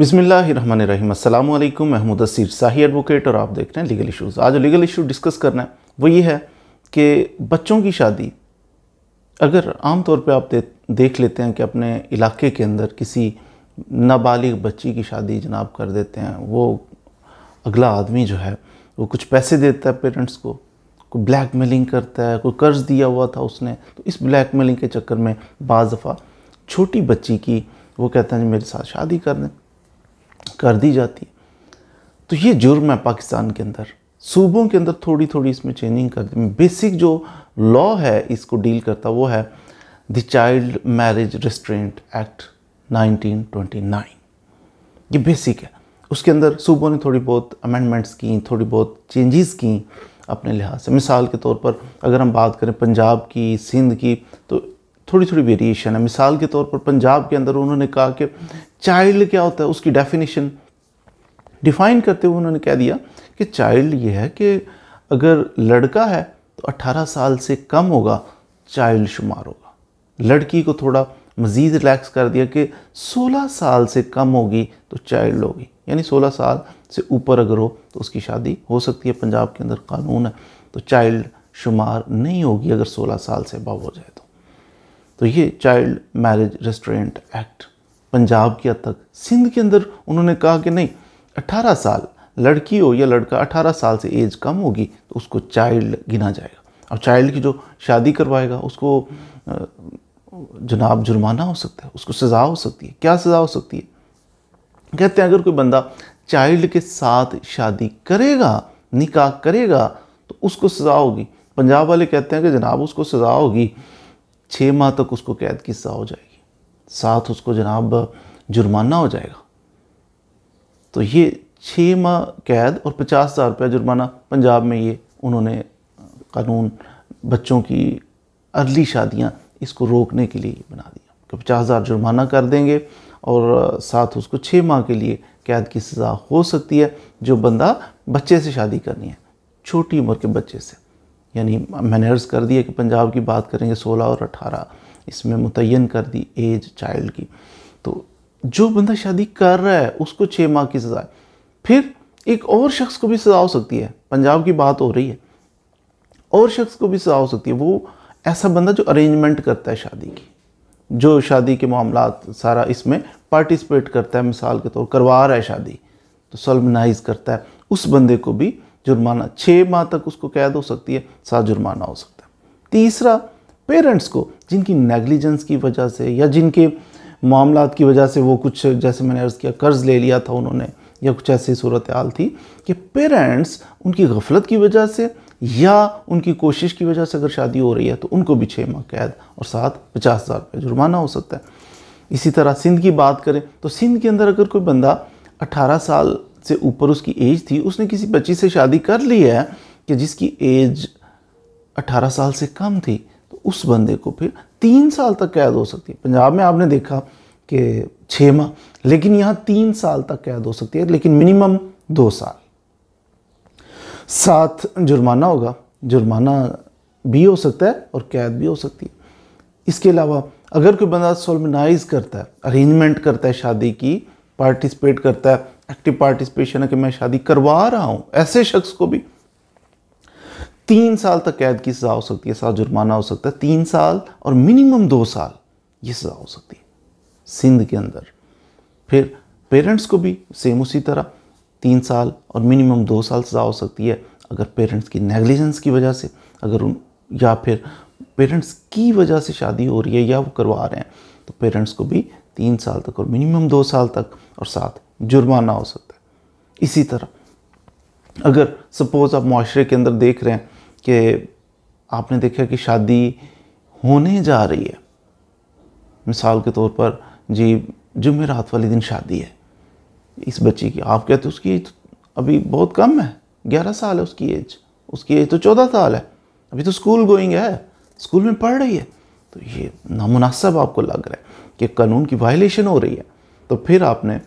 बिसमीम अल्लाम महमूद असीर शाही एडवोकेट और आप देख रहे हैं लीगल इशूज़ आज लीगल इशू डिस्कस करना है वो ये है कि बच्चों की शादी अगर आम तौर पे आप दे, देख लेते हैं कि अपने इलाके के अंदर किसी नाबालिग बच्ची की शादी जनाब कर देते हैं वो अगला आदमी जो है वो कुछ पैसे देता है पेरेंट्स को कोई ब्लैक मेलिंग करता है कोई कर्ज़ दिया हुआ था उसने तो इस ब्लैक मेलिंग के चक्कर में बाज़ दफ़ा छोटी बच्ची की वो कहता है मेरे साथ शादी कर दें कर दी जाती है तो ये जुर्म है पाकिस्तान के अंदर सूबों के अंदर थोड़ी थोड़ी इसमें चेंजिंग कर दी बेसिक जो लॉ है इसको डील करता वो है the child marriage restraint act 1929 ये बेसिक है उसके अंदर सूबों ने थोड़ी बहुत अमेंडमेंट्स की थोड़ी बहुत चेंजेस की अपने लिहाज से मिसाल के तौर पर अगर हम बात करें पंजाब की सिंध की तो थोड़ी थोड़ी वेरिएशन है मिसाल के तौर पर पंजाब के अंदर उन्होंने कहा कि चाइल्ड क्या होता है उसकी डेफिनेशन डिफाइन करते हुए उन्होंने कह दिया कि चाइल्ड ये है कि अगर लड़का है तो 18 साल से कम होगा चाइल्ड शुमार होगा लड़की को थोड़ा मज़ीद रिलैक्स कर दिया कि 16 साल से कम होगी तो चाइल्ड होगी यानी 16 साल से ऊपर अगर हो तो उसकी शादी हो सकती है पंजाब के अंदर कानून है तो चाइल्ड शुमार नहीं होगी अगर 16 साल से अबव हो जाए तो तो ये child marriage restraint act Punjab के तक सिंध के अंदर उन्होंने कहा कि नहीं 18 साल लड़की हो या लड़का 18 साल से एज कम होगी तो उसको चाइल्ड गिना जाएगा अब चाइल्ड की जो शादी करवाएगा उसको जनाब जुर्माना हो सकता है उसको सज़ा हो सकती है क्या सज़ा हो सकती है कहते हैं अगर कोई बंदा चाइल्ड के साथ शादी करेगा निकाह करेगा तो उसको सज़ा होगी पंजाब वाले कहते हैं कि जनाब उसको सज़ा होगी छः माह तक उसको कैद की सज़ा हो जाएगी साथ उसको जनाब जुर्माना हो जाएगा तो ये छः माह कैद और पचास हज़ार रुपया जुर्माना पंजाब में ये उन्होंने कानून बच्चों की अर्ली शादियाँ इसको रोकने के लिए बना दिया कि पचास हज़ार जुर्माना कर देंगे और साथ उसको छः माह के लिए कैद की सज़ा हो सकती है जो बंदा बच्चे से शादी करनी है छोटी उम्र के बच्चे से यानी मैनर्स कर दिए कि पंजाब की बात करेंगे 16 और 18 इसमें मुतन कर दी एज चाइल्ड की तो जो बंदा शादी कर रहा है उसको छः माह की सज़ा फिर एक और शख्स को भी सज़ा हो सकती है पंजाब की बात हो रही है और शख्स को भी सज़ा हो सकती है वो ऐसा बंदा जो अरेंजमेंट करता है शादी की जो शादी के मामला सारा इसमें पार्टिसिपेट करता है मिसाल के तौर करवा रहा है शादी तो सलमनाइज करता है उस बंदे को भी जुर्माना छः माह तक उसको कैद हो सकती है साथ जुर्माना हो सकता है तीसरा पेरेंट्स को जिनकी नेग्लिजेंस की वजह से या जिनके मामला की वजह से वो कुछ जैसे मैंने अर्ज़ किया कर्ज़ ले लिया था उन्होंने या कुछ ऐसी सूरत हाल थी कि पेरेंट्स उनकी गफलत की वजह से या उनकी कोशिश की वजह से अगर शादी हो रही है तो उनको भी छः माह कैद और साथ पचास हज़ार रुपये जुर्माना हो सकता है इसी तरह सिंध की बात करें तो सिंध के अंदर अगर कोई बंदा अट्ठारह साल से ऊपर उसकी एज थी उसने किसी बच्ची से शादी कर ली है कि जिसकी एज 18 साल से कम थी तो उस बंदे को फिर तीन साल तक कैद हो सकती है पंजाब में आपने देखा कि छः माह लेकिन यहाँ तीन साल तक कैद हो सकती है लेकिन मिनिमम दो साल साथ जुर्माना होगा जुर्माना भी हो सकता है और कैद भी हो सकती है इसके अलावा अगर कोई बंदा सोलमनाइज करता है अरेंजमेंट करता है शादी की पार्टिसिपेट करता है एक्टिव पार्टिसिपेशन है कि मैं शादी करवा रहा हूँ ऐसे शख्स को भी तीन साल तक कैद की सज़ा हो सकती है साथ जुर्माना हो सकता है तीन साल और मिनिमम दो साल ये सज़ा हो सकती है सिंध के अंदर फिर पेरेंट्स को भी सेम उसी तरह तीन साल और मिनिमम दो साल सज़ा हो सकती है अगर पेरेंट्स की नेग्लिजेंस की वजह से अगर उन या फिर पेरेंट्स की वजह से शादी हो रही है या वो करवा रहे हैं तो पेरेंट्स को भी तीन साल तक और मिनिमम दो साल तक और साथ जुर्माना हो सकता है इसी तरह अगर सपोज़ आप माशरे के अंदर देख रहे हैं कि आपने देखा कि शादी होने जा रही है मिसाल के तौर पर जी जुमेरात वाले दिन शादी है इस बच्ची की आप कहते उसकी एज अभी बहुत कम है ग्यारह साल है उसकी एज उसकी एज तो चौदह साल है अभी तो स्कूल गोइंग है स्कूल में पढ़ रही है तो ये नामनासब आपको लग रहा है कि कानून की वायलेशन हो रही है तो फिर आपने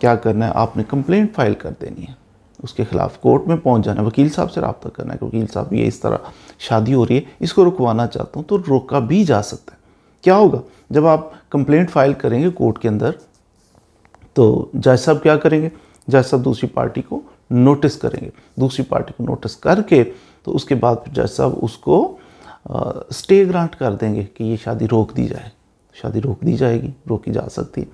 क्या करना है आपने कंप्लेंट फाइल कर देनी है उसके खिलाफ कोर्ट में पहुंच जाना है वकील साहब से रबता करना है कि वकील साहब ये इस तरह शादी हो रही है इसको रुकवाना चाहता हूँ तो रोका भी जा सकता है क्या होगा जब आप कंप्लेंट फाइल करेंगे कोर्ट के अंदर तो जज साहब क्या करेंगे जज साहब दूसरी पार्टी को नोटिस करेंगे दूसरी पार्टी को नोटिस करके तो उसके बाद जज साहब उसको स्टे ग्रांट कर देंगे कि ये शादी रोक दी जाए शादी रोक दी जाएगी रोकी जा सकती है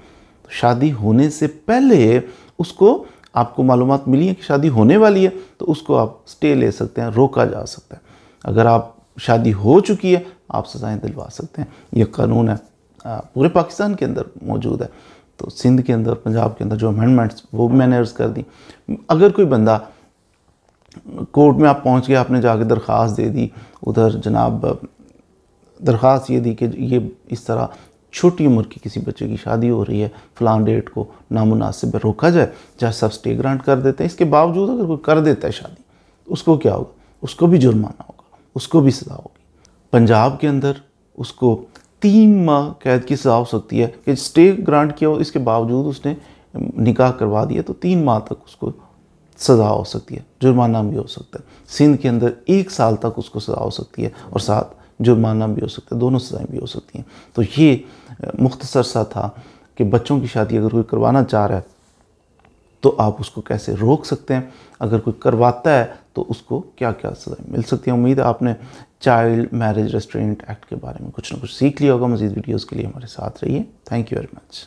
शादी होने से पहले उसको आपको मालूम मिली है कि शादी होने वाली है तो उसको आप स्टे ले सकते हैं रोका जा सकता है अगर आप शादी हो चुकी है आप सज़ाएँ दिलवा सकते हैं ये कानून है पूरे पाकिस्तान के अंदर मौजूद है तो सिंध के अंदर पंजाब के अंदर जो अमेंडमेंट्स वो मैंने अर्ज़ कर दी अगर कोई बंदा कोर्ट में आप पहुंच गए आपने जाके दरख्वास्त दे दी उधर जनाब दरख्वास्त ये दी कि ये इस तरह छोटी उम्र के किसी बच्चे की शादी हो रही है फलान डेट को नामनासिब रोका जाए चाहे सब स्टे ग्रांट कर देते हैं इसके बावजूद अगर कोई कर देता है शादी उसको क्या होगा उसको भी जुर्माना होगा उसको भी सज़ा होगी पंजाब के अंदर उसको तीन माह कैद की सज़ा हो सकती है कि स्टे ग्रांट किया हो इसके बावजूद उसने निकाह करवा दिया तो तीन माह तक उसको सज़ा हो सकती है जुर्माना भी हो सकता है सिंध के अंदर एक साल तक उसको सज़ा हो सकती है और साथ जुर्माना भी हो सकता है दोनों सज़ाएँ भी हो सकती हैं तो ये मुख्तसर सा था कि बच्चों की शादी अगर कोई करवाना चाह रहा है तो आप उसको कैसे रोक सकते हैं अगर कोई करवाता है तो उसको क्या क्या सजाएं मिल सकती हैं उम्मीद है आपने चाइल्ड मैरिज रेस्टोरेंट एक्ट के बारे में कुछ ना कुछ सीख लिया होगा मजीद वीडियोज़ के लिए हमारे साथ रहिए थैंक यू वेरी मच